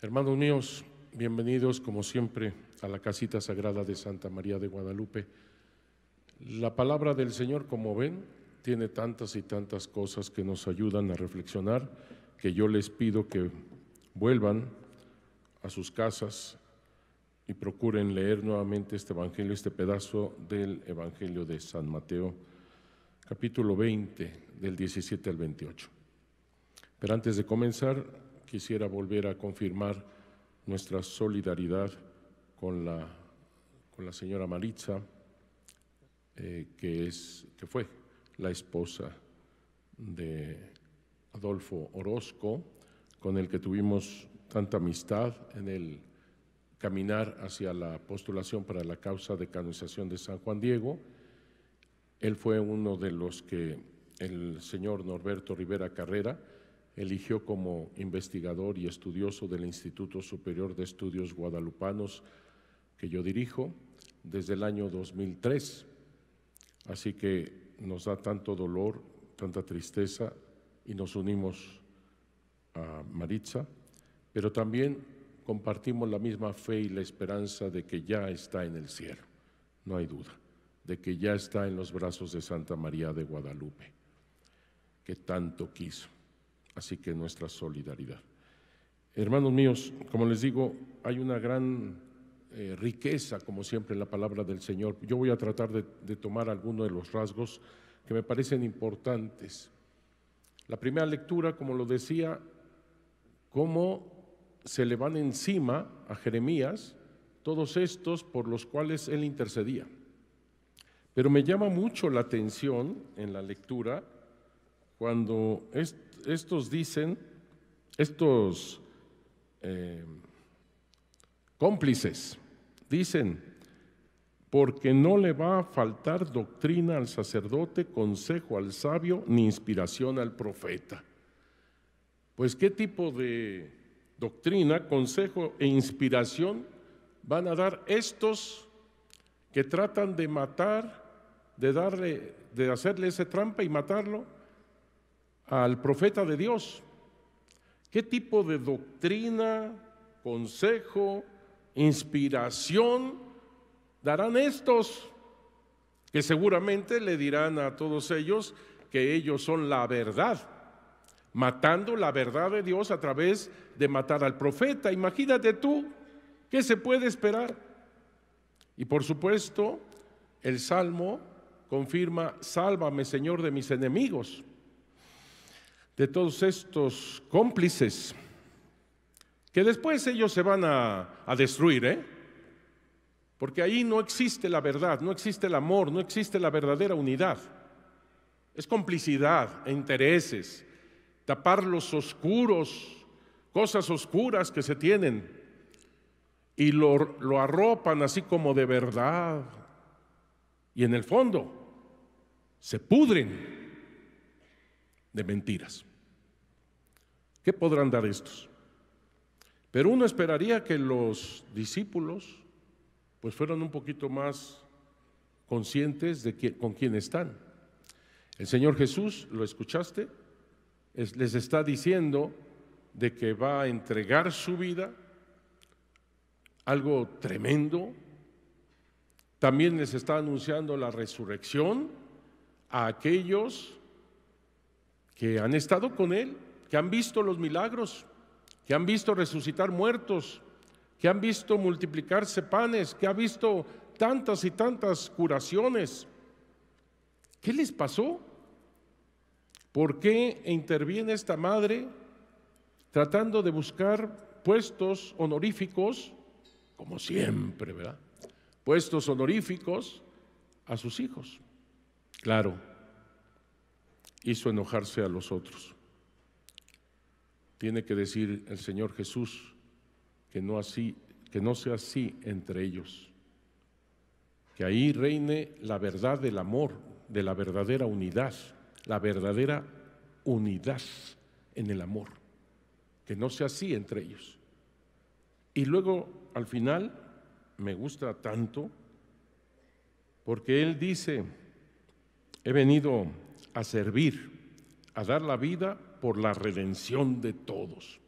Hermanos míos, bienvenidos como siempre a la casita sagrada de Santa María de Guadalupe. La palabra del Señor, como ven, tiene tantas y tantas cosas que nos ayudan a reflexionar, que yo les pido que vuelvan a sus casas y procuren leer nuevamente este Evangelio, este pedazo del Evangelio de San Mateo, capítulo 20, del 17 al 28. Pero antes de comenzar, quisiera volver a confirmar nuestra solidaridad con la, señora Maritza, eh, que, es, que fue la esposa de Adolfo Orozco, con el que tuvimos tanta amistad en el caminar hacia la postulación para la causa de canonización de San Juan Diego. Él fue uno de los que el señor Norberto Rivera Carrera eligió como investigador y estudioso del Instituto Superior de Estudios Guadalupanos que yo dirijo desde el año 2003. Así que nos da tanto dolor, tanta tristeza y nos unimos a Maritza, pero también compartimos la misma fe y la esperanza de que ya está en el cielo, no hay duda, de que ya está en los brazos de Santa María de Guadalupe, que tanto quiso. Así que nuestra solidaridad. Hermanos míos, como les digo, hay una gran eh, riqueza, como siempre, en la palabra del Señor. Yo voy a tratar de, tomar algunos de los rasgos que me parecen importantes. La primera lectura, como lo decía, cómo se le van encima a Jeremías todos estos por los cuales él intercedía. Pero me llama mucho la atención en la lectura cuando estos dicen, estos eh, cómplices, dicen, porque no le va a faltar doctrina al sacerdote, consejo al sabio, ni inspiración al profeta. Pues qué tipo de doctrina, consejo e inspiración van a dar estos que tratan de matar, de darle, de hacerle esa trampa y matarlo al profeta de Dios. ¿Qué tipo de doctrina, consejo, inspiración darán estos? Que seguramente le dirán a todos ellos que ellos son la verdad, matando la verdad de Dios a través de matar al profeta. Imagínate tú, ¿qué se puede esperar? Y por supuesto, el Salmo confirma, sálvame Señor de mis enemigos de todos estos cómplices, que después ellos se van a, destruir, ¿eh? porque ahí no existe la verdad, no existe el amor, no existe la verdadera unidad. Es complicidad e intereses, tapar los oscuros, cosas oscuras que se tienen y lo, arropan así como de verdad. Y en el fondo se pudren de mentiras. ¿Qué podrán dar estos? Pero uno esperaría que los discípulos pues fueran un poquito más conscientes de que, con quién están. El Señor Jesús, ¿lo escuchaste? les está diciendo de que va a entregar su vida, algo tremendo. También les está anunciando la resurrección a aquellos que han estado con Él, que han visto los milagros, que han visto resucitar muertos, que han visto multiplicarse panes, que ha visto tantas y tantas curaciones. ¿Qué les pasó? ¿Por qué interviene esta madre tratando de buscar puestos honoríficos, como siempre, ¿verdad? Puestos honoríficos a sus hijos. Claro, hizo enojarse a los otros. Tiene que decir el Señor Jesús que no, así, que no sea así entre ellos, que ahí reine la verdad del amor, de la verdadera unidad, la verdadera unidad en el amor, que no sea así entre ellos. Y luego, al final, me gusta tanto, porque él dice, he venido a servir, a dar la vida por la redención de todos.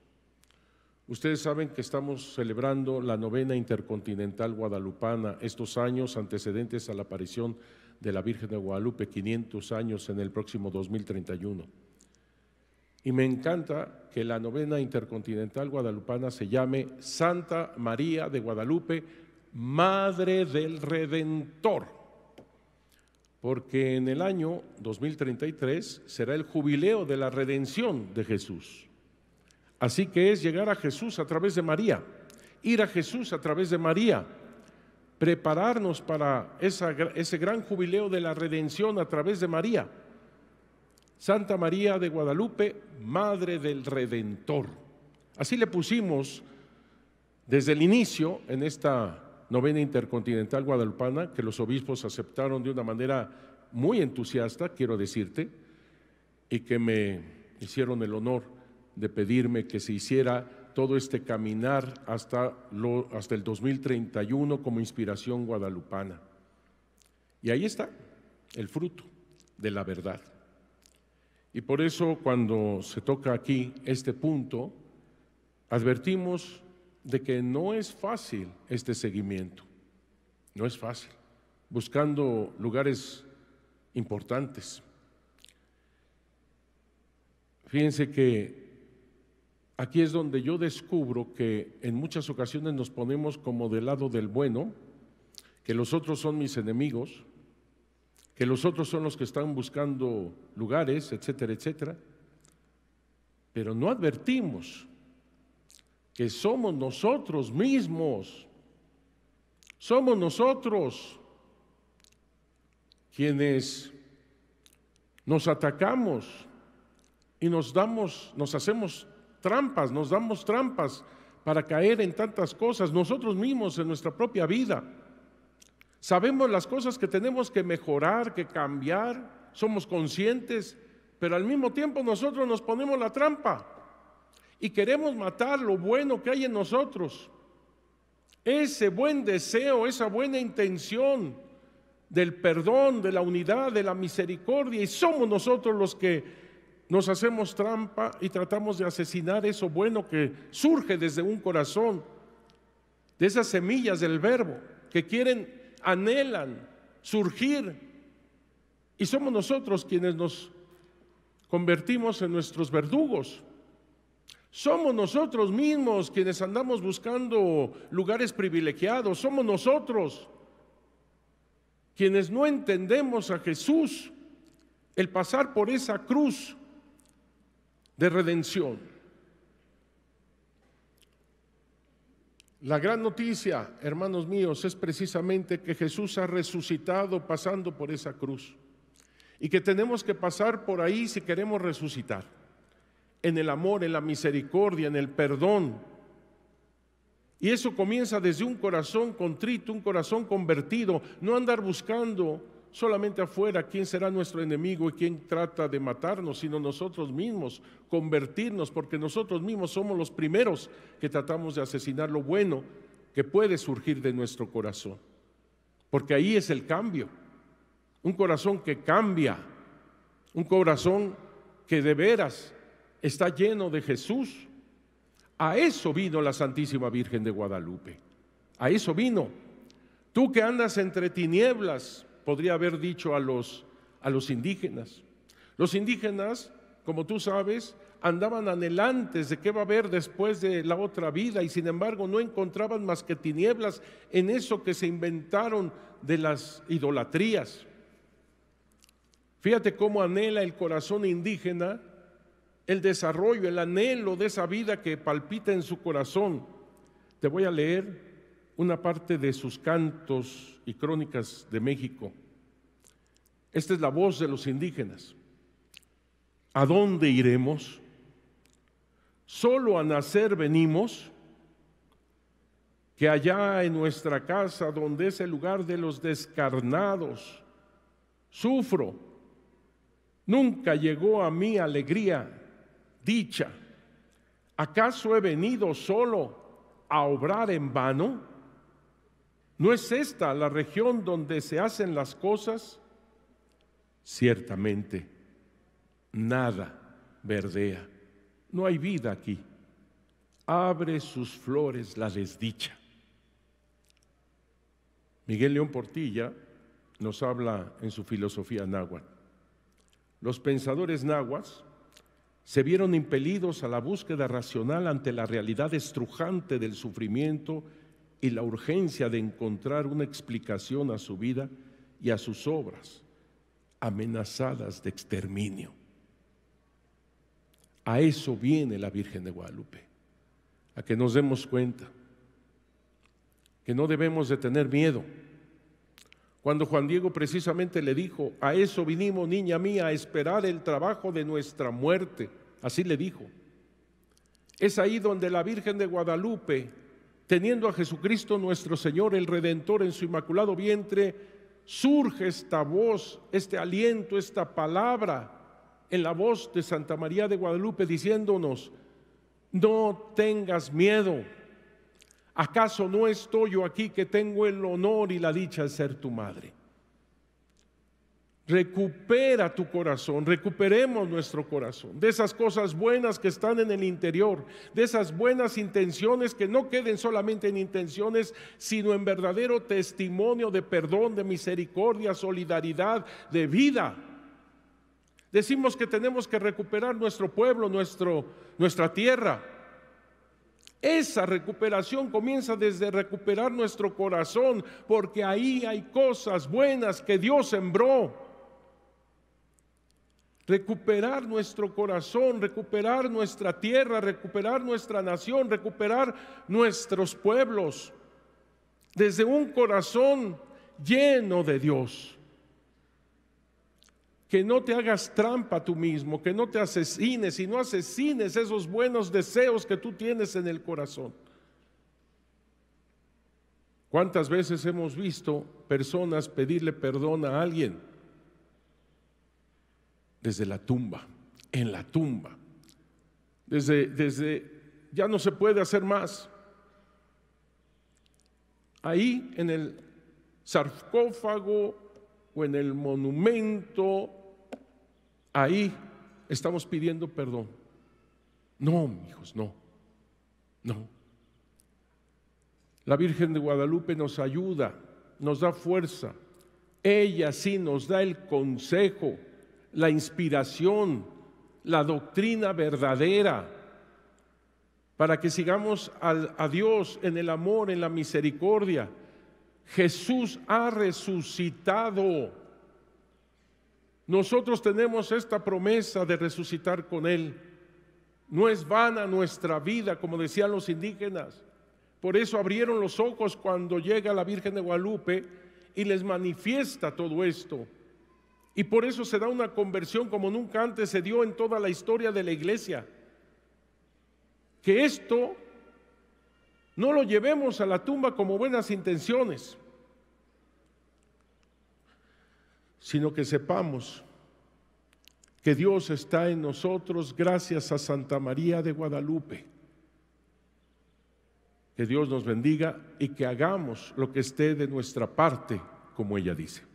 Ustedes saben que estamos celebrando la novena intercontinental guadalupana estos años antecedentes a la aparición de la Virgen de Guadalupe, 500 años en el próximo 2031. Y me encanta que la novena intercontinental guadalupana se llame Santa María de Guadalupe, Madre del Redentor porque en el año 2033 será el jubileo de la redención de Jesús. Así que es llegar a Jesús a través de María, ir a Jesús a través de María, prepararnos para esa, ese gran jubileo de la redención a través de María. Santa María de Guadalupe, Madre del Redentor. Así le pusimos desde el inicio en esta novena intercontinental guadalupana, que los obispos aceptaron de una manera muy entusiasta, quiero decirte, y que me hicieron el honor de pedirme que se hiciera todo este caminar hasta, hasta el 2031 como inspiración guadalupana. Y ahí está el fruto de la verdad. Y por eso cuando se toca aquí este punto, advertimos de que no es fácil este seguimiento, no es fácil, buscando lugares importantes. Fíjense que aquí es donde yo descubro que en muchas ocasiones nos ponemos como del lado del bueno, que los otros son mis enemigos, que los otros son los que están buscando lugares, etcétera, etcétera, pero no advertimos que somos nosotros mismos, somos nosotros quienes nos atacamos y nos damos, nos hacemos trampas, nos damos trampas para caer en tantas cosas, nosotros mismos en nuestra propia vida. Sabemos las cosas que tenemos que mejorar, que cambiar, somos conscientes, pero al mismo tiempo nosotros nos ponemos la trampa y queremos matar lo bueno que hay en nosotros. Ese buen deseo, esa buena intención del perdón, de la unidad, de la misericordia, y somos nosotros los que nos hacemos trampa y tratamos de asesinar eso bueno que surge desde un corazón, de esas semillas del verbo que quieren, anhelan surgir, y somos nosotros quienes nos convertimos en nuestros verdugos. Somos nosotros mismos quienes andamos buscando lugares privilegiados. Somos nosotros quienes no entendemos a Jesús el pasar por esa cruz de redención. La gran noticia, hermanos míos, es precisamente que Jesús ha resucitado pasando por esa cruz y que tenemos que pasar por ahí si queremos resucitar en el amor, en la misericordia, en el perdón. Y eso comienza desde un corazón contrito, un corazón convertido, no andar buscando solamente afuera quién será nuestro enemigo y quién trata de matarnos, sino nosotros mismos, convertirnos, porque nosotros mismos somos los primeros que tratamos de asesinar lo bueno que puede surgir de nuestro corazón. Porque ahí es el cambio, un corazón que cambia, un corazón que de veras está lleno de Jesús. A eso vino la Santísima Virgen de Guadalupe. A eso vino. Tú que andas entre tinieblas, podría haber dicho a los, a los indígenas. Los indígenas, como tú sabes, andaban anhelantes de qué va a haber después de la otra vida y sin embargo no encontraban más que tinieblas en eso que se inventaron de las idolatrías. Fíjate cómo anhela el corazón indígena el desarrollo, el anhelo de esa vida que palpita en su corazón. Te voy a leer una parte de sus cantos y crónicas de México. Esta es la voz de los indígenas. ¿A dónde iremos? Solo a nacer venimos, que allá en nuestra casa, donde es el lugar de los descarnados, sufro. Nunca llegó a mí alegría dicha, ¿acaso he venido solo a obrar en vano? ¿No es esta la región donde se hacen las cosas? Ciertamente, nada verdea, no hay vida aquí. Abre sus flores la desdicha. Miguel León Portilla nos habla en su filosofía náhuatl. Los pensadores náhuatl se vieron impelidos a la búsqueda racional ante la realidad estrujante del sufrimiento y la urgencia de encontrar una explicación a su vida y a sus obras, amenazadas de exterminio. A eso viene la Virgen de Guadalupe, a que nos demos cuenta que no debemos de tener miedo. Cuando Juan Diego precisamente le dijo, a eso vinimos, niña mía, a esperar el trabajo de nuestra muerte. Así le dijo. Es ahí donde la Virgen de Guadalupe, teniendo a Jesucristo nuestro Señor, el Redentor, en su inmaculado vientre, surge esta voz, este aliento, esta palabra en la voz de Santa María de Guadalupe diciéndonos, no tengas miedo. ¿Acaso no estoy yo aquí que tengo el honor y la dicha de ser tu madre? Recupera tu corazón, recuperemos nuestro corazón, de esas cosas buenas que están en el interior, de esas buenas intenciones que no queden solamente en intenciones, sino en verdadero testimonio de perdón, de misericordia, solidaridad, de vida. Decimos que tenemos que recuperar nuestro pueblo, nuestro, nuestra tierra. Esa recuperación comienza desde recuperar nuestro corazón, porque ahí hay cosas buenas que Dios sembró recuperar nuestro corazón, recuperar nuestra tierra, recuperar nuestra nación, recuperar nuestros pueblos, desde un corazón lleno de Dios. Que no te hagas trampa tú mismo, que no te asesines y no asesines esos buenos deseos que tú tienes en el corazón. ¿Cuántas veces hemos visto personas pedirle perdón a alguien? desde la tumba, en la tumba. Desde, desde, ya no se puede hacer más. Ahí en el sarcófago o en el monumento, ahí estamos pidiendo perdón. No, hijos, no, no. La Virgen de Guadalupe nos ayuda, nos da fuerza. Ella sí nos da el consejo la inspiración, la doctrina verdadera, para que sigamos a Dios en el amor, en la misericordia. Jesús ha resucitado. Nosotros tenemos esta promesa de resucitar con Él. No es vana nuestra vida, como decían los indígenas. Por eso abrieron los ojos cuando llega la Virgen de Guadalupe y les manifiesta todo esto. Y por eso se da una conversión como nunca antes se dio en toda la historia de la iglesia. Que esto no lo llevemos a la tumba como buenas intenciones, sino que sepamos que Dios está en nosotros gracias a Santa María de Guadalupe. Que Dios nos bendiga y que hagamos lo que esté de nuestra parte, como ella dice.